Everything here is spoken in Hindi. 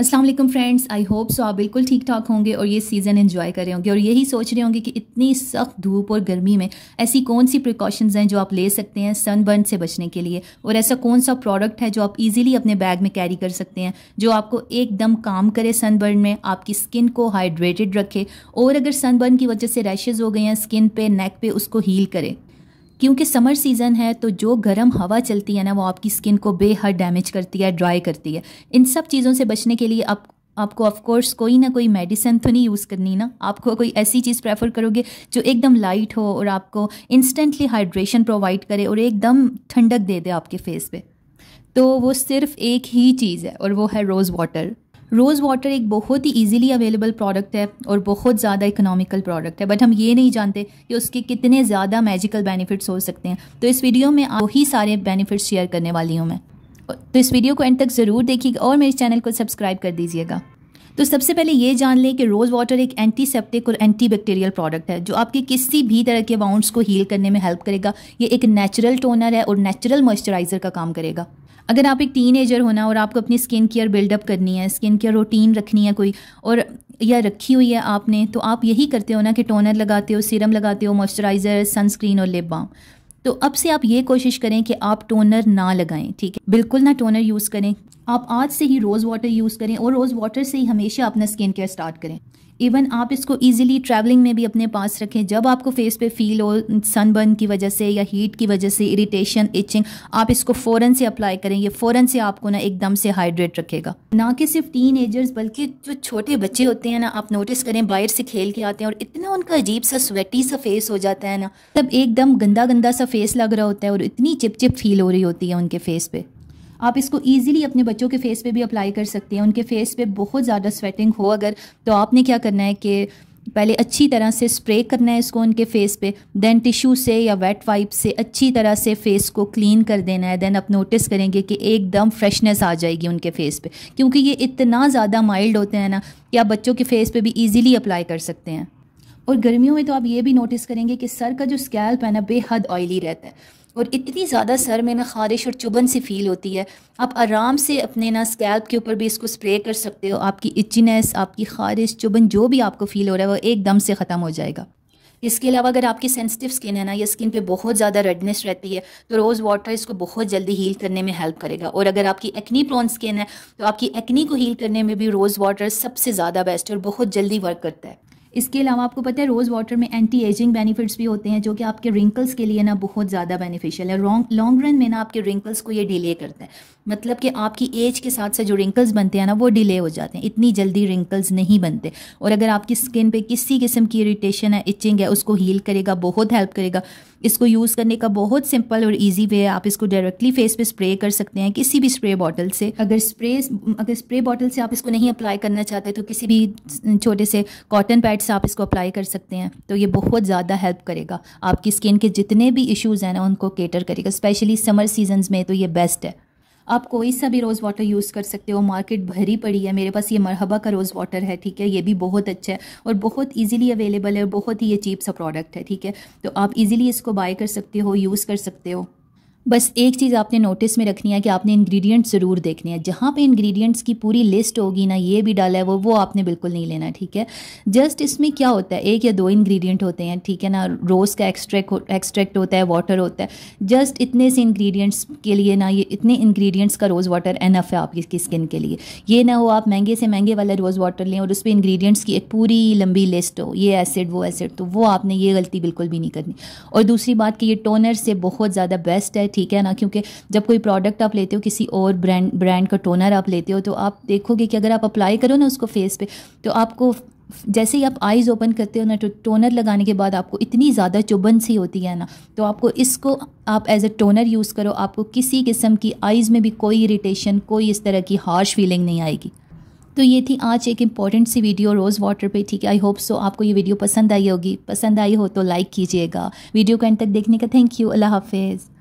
Aslam friends I hope so आप बिल्कुल ठीक ठाक होंगे और ये सीज़न इन्जॉय कर रहे होंगे और यही सोच रहे होंगे कि इतनी सख्त धूप और गर्मी में ऐसी कौन सी प्रिकॉशंस हैं जो आप ले सकते हैं सनबर्न से बचने के लिए और ऐसा कौन सा प्रोडक्ट है जो आप इजीली अपने बैग में कैरी कर सकते हैं जो आपको एकदम काम करे सनबर्न में आपकी स्किन को हाइड्रेटेड रखे और अगर सनबर्न की वजह से रैशेज़ हो गए हैं स्किन पे नेक पे उसको हील करे क्योंकि समर सीज़न है तो जो गर्म हवा चलती है ना वो आपकी स्किन को बेहद डैमेज करती है ड्राई करती है इन सब चीज़ों से बचने के लिए आप आपको ऑफकोर्स कोई ना कोई मेडिसिन तो नहीं यूज़ करनी ना आपको कोई ऐसी चीज़ प्रेफर करोगे जो एकदम लाइट हो और आपको इंस्टेंटली हाइड्रेशन प्रोवाइड करे और एकदम ठंडक दे दे आपके फेस पे तो वो सिर्फ एक ही चीज़ है और वो है रोज़ वाटर रोज़ वाटर एक बहुत ही इजीली अवेलेबल प्रोडक्ट है और बहुत ज़्यादा इकोनॉमिकल प्रोडक्ट है बट हम ये नहीं जानते कि उसके कितने ज़्यादा मैजिकल बेनिफिट्स हो सकते हैं तो इस वीडियो में वही सारे बेनिफिट्स शेयर करने वाली हूँ मैं तो इस वीडियो को एंड तक ज़रूर देखिएगा और मेरे चैनल को सब्सक्राइब कर दीजिएगा तो सबसे पहले ये जान लें कि रोज़ वाटर एक एंटीसेप्टिक और एंटीबैक्टीरियल प्रोडक्ट है जो आपके किसी भी तरह के वाउंड्स को हील करने में हेल्प करेगा ये एक नेचुरल टोनर है और नेचुरल मॉइस्चराइज़र का काम करेगा अगर आप एक टीन एजर होना और आपको अपनी स्किन केयर बिल्डअप करनी है स्किन केयर रूटीन रखनी है कोई और या रखी हुई है आपने तो आप यही करते हो ना कि टोनर लगाते हो सीरम लगाते हो मॉइस्चराइज़र सनस्क्रीन और लिप बाम तो अब से आप ये कोशिश करें कि आप टोनर ना लगाएं ठीक है बिल्कुल ना टोनर यूज़ करें आप आज से ही रोज़ वाटर यूज़ करें और रोज़ वाटर से ही हमेशा अपना स्किन केयर स्टार्ट करें इवन आप इसको ईजिली ट्रैवलिंग में भी अपने पास रखें जब आपको फेस पे फील हो सनबर्न की वजह से या हीट की वजह से इरिटेशन इचिंग आप इसको फ़ौरन से अप्लाई करें ये फ़ौरन से आपको ना एकदम से हाइड्रेट रखेगा ना कि सिर्फ टीन एजर्स बल्कि जो छोटे बच्चे होते हैं ना आप नोटिस करें बाहर से खेल के आते हैं और इतना उनका अजीब सा स्वेटी सा फेस हो जाता है ना तब मतलब एकदम गंदा गंदा सा फेस लग रहा होता है और इतनी चिपचिप फील हो रही होती है उनके फेस पे आप इसको ईजिली अपने बच्चों के फेस पे भी अप्लाई कर सकते हैं उनके फेस पे बहुत ज़्यादा स्वेटिंग हो अगर तो आपने क्या करना है कि पहले अच्छी तरह से स्प्रे करना है इसको उनके फेस पे देन टिश्यू से या वेट वाइप से अच्छी तरह से फेस को क्लीन कर देना है देन आप नोटिस करेंगे कि एकदम फ्रेशनेस आ जाएगी उनके फेस पे क्योंकि ये इतना ज़्यादा माइल्ड होते हैं ना कि आप बच्चों के फेस पे भी इजीली अप्लाई कर सकते हैं और गर्मियों में तो आप ये भी नोटिस करेंगे कि सर का जो स्कैल्प है ना बेहद ऑयली रहता है और इतनी ज़्यादा सर में ना ख़ारिश और चुभन सी फील होती है आप आराम से अपने ना स्कैल्प के ऊपर भी इसको स्प्रे कर सकते हो आपकी इचिनेस आपकी ख़ारिश चुभन जो भी आपको फ़ील हो रहा है वो एकदम से ख़त्म हो जाएगा इसके अलावा अगर आपकी सेंसिटिव स्किन है ना या स्किन पे बहुत ज़्यादा रेडनेस रहती है तो रोज़ वाटर इसको बहुत जल्दी हील करने में हेल्प करेगा और अगर आपकी एक्नी प्रोन स्किन है तो आपकी एक्नी को हील करने में भी रोज़ वाटर सबसे ज़्यादा बेस्ट और बहुत जल्दी वर्क करता है इसके अलावा आपको पता है रोज़ वाटर में एंटी एजिंग बेनिफिट्स भी होते हैं जो कि आपके रिंकल्स के लिए ना बहुत ज़्यादा बेनिफिशियल है लॉन्ग लॉन्ग रन में ना आपके रिंकल्स को ये डिले करता है मतलब कि आपकी एज के साथ से जो रिंकल्स बनते हैं ना वो डिले हो जाते हैं इतनी जल्दी रिंकल्स नहीं बनते और अगर आपकी स्किन पर किसी किस्म की इरीटेशन है इचिंग है उसको हील करेगा बहुत हेल्प करेगा इसको यूज़ करने का बहुत सिंपल और ईजी वे है आप इसको डायरेक्टली फेस पे स्प्रे कर सकते हैं किसी भी स्प्रे बॉटल से अगर स्प्रे अगर स्प्रे बॉटल से आप इसको नहीं अप्लाई करना चाहते तो किसी भी छोटे से कॉटन पैड से आप इसको अप्लाई कर सकते हैं तो ये बहुत ज़्यादा हेल्प करेगा आपकी स्किन के जितने भी इशूज़ हैं ना उनको केटर करेगा स्पेशली समर सीजन में तो ये बेस्ट है आप कोई सा भी रोज़ वाटर यूज़ कर सकते हो मार्केट भरी पड़ी है मेरे पास ये मरहबा का रोज़ वाटर है ठीक है ये भी बहुत अच्छा है और बहुत ईजिली अवेलेबल है और बहुत ही ये चीप सा प्रोडक्ट है ठीक है तो आप ईजिली इसको बाय कर सकते हो यूज़ कर सकते हो बस एक चीज़ आपने नोटिस में रखनी है कि आपने इंग्रेडिएंट ज़रूर देखने हैं जहाँ पे इंग्रेडिएंट्स की पूरी लिस्ट होगी ना ये भी डाला है वो वो आपने बिल्कुल नहीं लेना ठीक है जस्ट इसमें क्या होता है एक या दो इंग्रेडिएंट होते हैं ठीक है ना रोज़ का एक्सट्रैक्ट एक्सट्रैक्ट होता है वाटर होता है जस्ट इतने से इन्ग्रीडियंट्स के लिए ना ये इतने इन्ग्रीडियंट्स का रोज़ वाटर एनफ है आपकी स्किन के लिए ये ना हो आप महंगे से महंगे वाला रोज़ वाटर लें और उस पर इन्ग्रीडियंट्स की एक पूरी लंबी लिस्ट हो ये एसिड वो एसिड तो वो आपने ये गलती बिल्कुल भी नहीं करनी और दूसरी बात कि ये टोनर से बहुत ज़्यादा बेस्ट है है ठीक है ना क्योंकि जब कोई प्रोडक्ट आप लेते हो किसी और ब्रांड ब्रांड का टोनर आप लेते हो तो आप देखोगे कि अगर आप अप्लाई करो ना उसको फेस पे तो आपको जैसे ही आप आइज़ ओपन करते हो ना तो टोनर लगाने के बाद आपको इतनी ज़्यादा चुभन सी होती है ना तो आपको इसको आप एज अ टोनर यूज़ करो आपको किसी किस्म की आइज़ में भी कोई इरीटेशन कोई इस तरह की हार्श फीलिंग नहीं आएगी तो ये थी आज एक इम्पॉर्टेंट सी वीडियो रोज़ वाटर पे ठीक है आई होप सो आपको ये वीडियो पसंद आई होगी पसंद आई हो तो लाइक कीजिएगा वीडियो को एंड तक देखने का थैंक यू अल्लाह हाफिज़